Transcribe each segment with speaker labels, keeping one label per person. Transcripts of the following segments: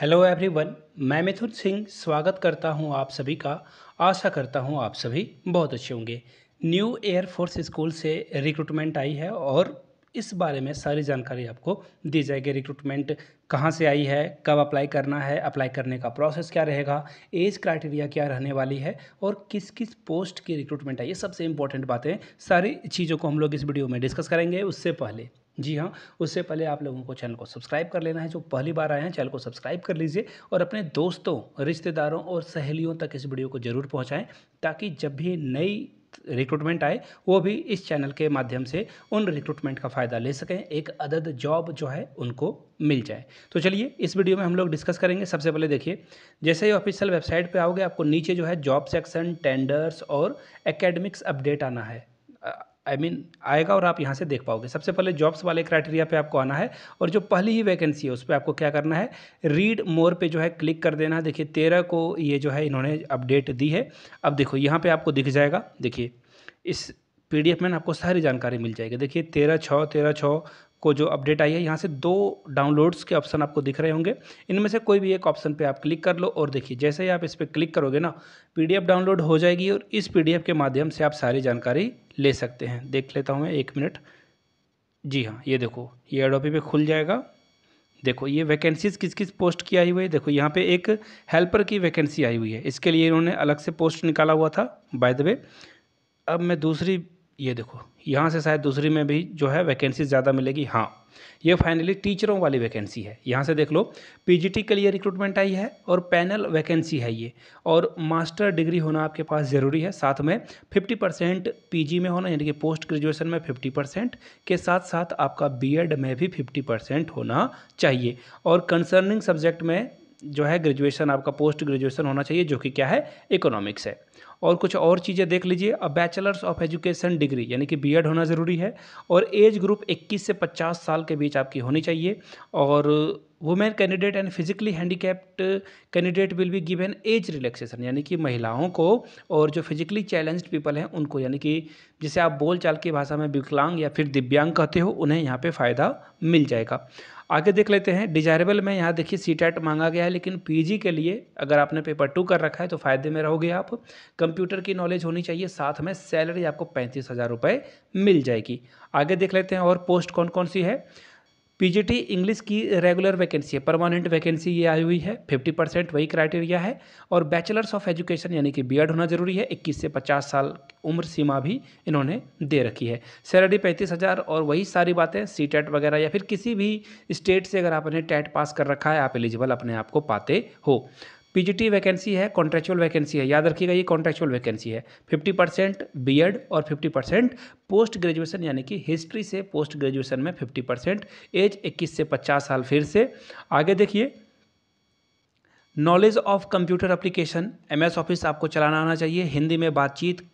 Speaker 1: hello everyone मैं मिथुन सिंह स्वागत करता हूं आप सभी का आशा करता हूं आप सभी बहुत अच्छे होंगे न्यू एयरफोर्स स्कूल से रिक्रूटमेंट आई है और इस बारे में सारी जानकारी आपको दी जाएगी रिक्रूटमेंट कहाँ से आई है कब अप्लाई करना है अप्लाई करने का प्रोसेस क्या रहेगा एज क्राइटेरिया क्या रहने वाली है और किस किस पोस्ट की रिक्रूटमेंट आई है सबसे इंपॉर्टेंट बातें सारी चीज़ों को हम लोग इस वीडियो में डिस्कस करेंगे उससे पहले जी हाँ उससे पहले आप लोगों को चैनल को सब्सक्राइब कर लेना है जो पहली बार आए हैं चैनल को सब्सक्राइब कर लीजिए और अपने दोस्तों रिश्तेदारों और सहेलियों तक इस वीडियो को ज़रूर पहुँचाएँ ताकि जब भी नई रिक्रूटमेंट आए वो भी इस चैनल के माध्यम से उन रिक्रूटमेंट का फ़ायदा ले सकें एक अदद जॉब जो है उनको मिल जाए तो चलिए इस वीडियो में हम लोग डिस्कस करेंगे सबसे पहले देखिए जैसे ही ऑफिशियल वेबसाइट पे आओगे आपको नीचे जो है जॉब सेक्शन टेंडर्स और एकेडमिक्स अपडेट आना है आई I मीन mean, आएगा और आप यहाँ से देख पाओगे सबसे पहले जॉब्स वाले क्राइटेरिया पे आपको आना है और जो पहली ही वैकेंसी है उस पर आपको क्या करना है रीड मोर पे जो है क्लिक कर देना है देखिए तेरह को ये जो है इन्होंने अपडेट दी है अब देखो यहाँ पे आपको दिख जाएगा देखिए इस पी में आपको सारी जानकारी मिल जाएगी देखिए तेरह छः तेरह छः को जो अपडेट आई है यहाँ से दो डाउनलोड्स के ऑप्शन आपको दिख रहे होंगे इनमें से कोई भी एक ऑप्शन पे आप क्लिक कर लो और देखिए जैसे ही आप इस पर क्लिक करोगे ना पीडीएफ डाउनलोड हो जाएगी और इस पीडीएफ के माध्यम से आप सारी जानकारी ले सकते हैं देख लेता हूँ मैं एक मिनट जी हाँ ये देखो ये एडोपी पे खुल जाएगा देखो ये वैकेंसीज किस किस पोस्ट की आई हुई है देखो यहाँ पे एक हेल्पर की वैकेंसी आई हुई है इसके लिए इन्होंने अलग से पोस्ट निकाला हुआ था बाय द वे अब मैं दूसरी ये देखो यहाँ से शायद दूसरी में भी जो है वैकेंसी ज़्यादा मिलेगी हाँ ये फाइनली टीचरों वाली वैकेंसी है यहाँ से देख लो पीजीटी के लिए रिक्रूटमेंट आई है और पैनल वैकेंसी है ये और मास्टर डिग्री होना आपके पास ज़रूरी है साथ में 50 परसेंट पी में होना यानी कि पोस्ट ग्रेजुएशन में 50 परसेंट के साथ साथ आपका बीएड में भी 50 परसेंट होना चाहिए और कंसर्निंग सब्जेक्ट में जो है ग्रेजुएशन आपका पोस्ट ग्रेजुएशन होना चाहिए जो कि क्या है इकोनॉमिक्स है और कुछ और चीज़ें देख लीजिए a bachelors of education degree यानी कि बीएड होना ज़रूरी है और एज ग्रुप 21 से 50 साल के बीच आपकी होनी चाहिए और women candidate and physically handicapped candidate will be given age relaxation यानी कि महिलाओं को और जो फिजिकली चैलेंज्ड पीपल हैं उनको यानी कि जिसे आप बोलचाल की भाषा में विकलांग या फिर दिव्यांग कहते हो उन्हें यहाँ पे फ़ायदा मिल जाएगा आगे देख लेते हैं डिजायरेबल में यहाँ देखिए सी टैट मांगा गया है लेकिन पीजी के लिए अगर आपने पेपर टू कर रखा है तो फ़ायदे में रहोगे आप कंप्यूटर की नॉलेज होनी चाहिए साथ में सैलरी आपको पैंतीस हज़ार रुपये मिल जाएगी आगे देख लेते हैं और पोस्ट कौन कौन सी है पीजीटी इंग्लिश की रेगुलर वैकेंसी है परमानेंट वैकेंसी ये आई हुई है 50 परसेंट वही क्राइटेरिया है और बैचलर्स ऑफ एजुकेशन यानी कि बीएड होना जरूरी है 21 से 50 साल उम्र सीमा भी इन्होंने दे रखी है सैलरी पैंतीस हज़ार और वही सारी बातें सी टेट वगैरह या फिर किसी भी स्टेट से अगर आपने टेट पास कर रखा है आप एलिजिबल अपने आप को पाते हो पीजीटी वैकेंसी है कॉन्ट्रेक्चुअल वैकेंसी है याद रखिएगा ये कॉन्ट्रेक्चुअल वैकेंसी है 50 परसेंट बी और 50 परसेंट पोस्ट ग्रेजुएशन यानी कि हिस्ट्री से पोस्ट ग्रेजुएशन में 50 परसेंट एज इक्कीस से पचास साल फिर से आगे देखिए knowledge of computer application M office आपको चलाना आना चाहिए हिंदी में बातचीत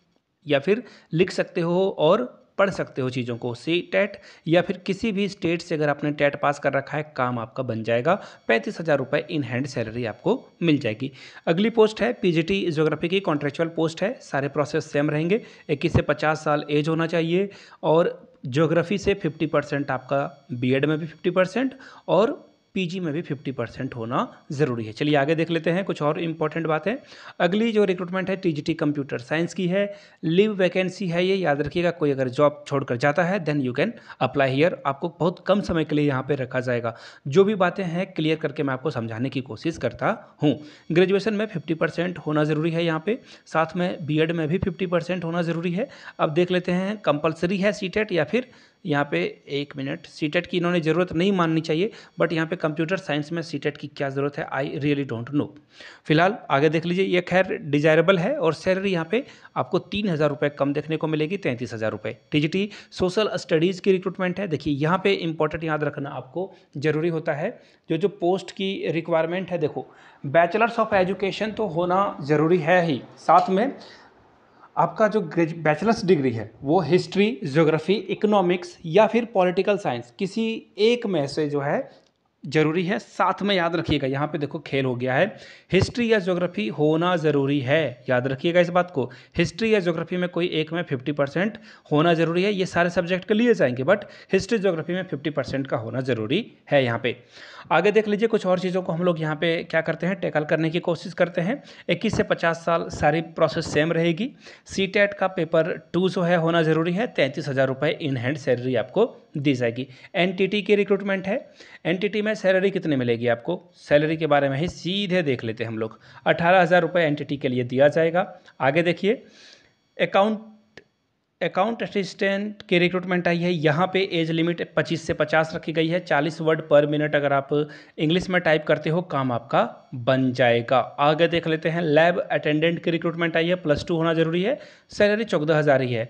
Speaker 1: या फिर लिख सकते हो और पढ़ सकते हो चीज़ों को सी टेट या फिर किसी भी स्टेट से अगर आपने टेट पास कर रखा है काम आपका बन जाएगा पैंतीस हज़ार रुपये इन हैंड सैलरी आपको मिल जाएगी अगली पोस्ट है पीजीटी जोग्राफी की कॉन्ट्रेक्चुअल पोस्ट है सारे प्रोसेस सेम रहेंगे इक्कीस से पचास साल एज होना चाहिए और ज्योग्राफी से फिफ्टी परसेंट आपका बीएड में भी फिफ्टी परसेंट और पीजी में भी 50 परसेंट होना ज़रूरी है चलिए आगे देख लेते हैं कुछ और इंपॉर्टेंट बातें अगली जो रिक्रूटमेंट है टीजीटी कंप्यूटर साइंस की है लिव वैकेंसी है ये याद रखिएगा कोई अगर जॉब छोड़कर जाता है then you can apply here आपको बहुत कम समय के लिए यहाँ पर रखा जाएगा जो भी बातें हैं क्लियर करके मैं आपको समझाने की कोशिश करता हूँ ग्रेजुएशन में फिफ्टी होना ज़रूरी है यहाँ पर साथ में बी में भी फिफ्टी होना ज़रूरी है अब देख लेते हैं कंपलसरी है सी e या फिर यहाँ पे एक मिनट सी e की इन्होंने ज़रूरत नहीं माननी चाहिए बट यहाँ पे कंप्यूटर साइंस में सी e की क्या ज़रूरत है आई रियली डोंट नो फिलहाल आगे देख लीजिए ये खैर डिजायरेबल है और सैलरी यहाँ पे आपको तीन हज़ार रुपये कम देखने को मिलेगी तैंतीस हज़ार रुपये टीजीटी सोशल स्टडीज़ की रिक्रूटमेंट है देखिए यहाँ पे इंपॉर्टेंट याद रखना आपको ज़रूरी होता है जो जो पोस्ट की रिक्वायरमेंट है देखो बैचलर्स ऑफ एजुकेशन तो होना ज़रूरी है ही साथ में आपका जो बैचलर्स डिग्री है वो हिस्ट्री ज्योग्राफी इकोनॉमिक्स या फिर पॉलिटिकल साइंस किसी एक में से जो है जरूरी है साथ में याद रखिएगा यहाँ पे देखो खेल हो गया है हिस्ट्री या ज्योग्राफी होना ज़रूरी है याद रखिएगा इस बात को हिस्ट्री या ज्योग्राफी में कोई एक में फिफ्टी परसेंट होना ज़रूरी है ये सारे सब्जेक्ट के लिए जाएंगे बट हिस्ट्री ज्योग्राफी में फिफ्टी परसेंट का होना ज़रूरी है यहाँ पे आगे देख लीजिए कुछ और चीज़ों को हम लोग यहाँ पे क्या करते हैं टैकल करने की कोशिश करते हैं इक्कीस से पचास साल सारी प्रोसेस सेम रहेगी सी का पेपर टू जो है होना ज़रूरी है तैंतीस हज़ार रुपये इन हैंड सैलरी आपको दी जाएगी एनटीटी की रिक्रूटमेंट है एनटीटी में सैलरी कितनी मिलेगी आपको सैलरी के बारे में ही सीधे देख लेते हैं हम लोग अठारह हज़ार रुपये एन के लिए दिया जाएगा आगे देखिए अकाउंट अकाउंट असिस्टेंट की रिक्रूटमेंट आई है यहाँ पे एज लिमिट 25 से 50 रखी गई है 40 वर्ड पर मिनट अगर आप इंग्लिश में टाइप करते हो काम आपका बन जाएगा आगे देख लेते हैं लैब अटेंडेंट की रिक्रूटमेंट आई है प्लस टू होना जरूरी है सैलरी चौदह हज़ार ही है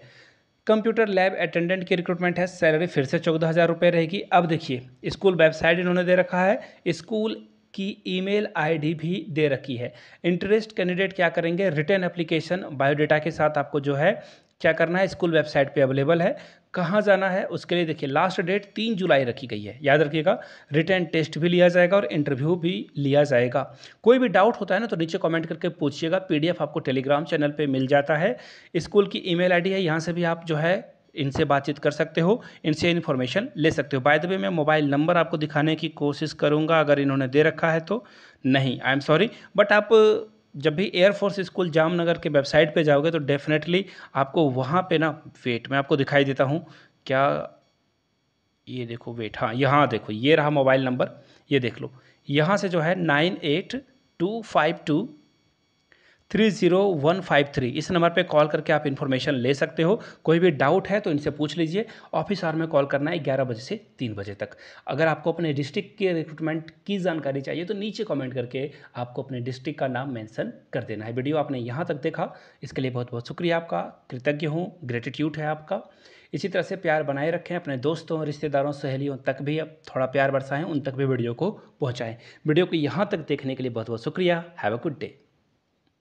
Speaker 1: कंप्यूटर लैब अटेंडेंट की रिक्रूटमेंट है सैलरी फिर से चौदह हज़ार रुपये रहेगी अब देखिए स्कूल वेबसाइट इन्होंने दे रखा है स्कूल की ईमेल आईडी भी दे रखी है इंटरेस्ट कैंडिडेट क्या करेंगे रिटर्न एप्लीकेशन बायोडाटा के साथ आपको जो है क्या करना है स्कूल वेबसाइट पे अवेलेबल है कहाँ जाना है उसके लिए देखिए लास्ट डेट तीन जुलाई रखी गई है याद रखिएगा रिटर्न टेस्ट भी लिया जाएगा और इंटरव्यू भी लिया जाएगा कोई भी डाउट होता है ना तो नीचे कमेंट करके पूछिएगा पीडीएफ आपको टेलीग्राम चैनल पे मिल जाता है स्कूल की ईमेल आईडी है यहाँ से भी आप जो है इनसे बातचीत कर सकते हो इनसे इन्फॉर्मेशन ले सकते हो बाय द वे मैं मोबाइल नंबर आपको दिखाने की कोशिश करूँगा अगर इन्होंने दे रखा है तो नहीं आई एम सॉरी बट आप जब भी एयरफोर्स स्कूल जामनगर के वेबसाइट पे जाओगे तो डेफिनेटली आपको वहाँ पे ना वेट मैं आपको दिखाई देता हूँ क्या ये देखो वेट हाँ यहाँ देखो ये रहा मोबाइल नंबर ये देख लो यहाँ से जो है nine eight two five two three zero one five three इस नंबर पे कॉल करके आप इन्फॉर्मेशन ले सकते हो कोई भी डाउट है तो इनसे पूछ लीजिए ऑफिस आर में कॉल करना है ग्यारह बजे से तीन बजे तक अगर आपको अपने डिस्ट्रिक्ट के रिक्रूटमेंट की जानकारी चाहिए तो नीचे कमेंट करके आपको अपने डिस्ट्रिक्ट का नाम मेंशन कर देना है वीडियो आपने यहाँ तक देखा इसके लिए बहुत बहुत शुक्रिया आपका कृतज्ञ हूँ ग्रेटिट्यूड है आपका इसी तरह से प्यार बनाए रखें अपने दोस्तों रिश्तेदारों सहेलियों तक भी अब थोड़ा प्यार बरसाएँ उन तक भी वीडियो को पहुँचाएँ वीडियो को यहाँ तक देखने के लिए बहुत बहुत शुक्रिया हैव अ गुड डे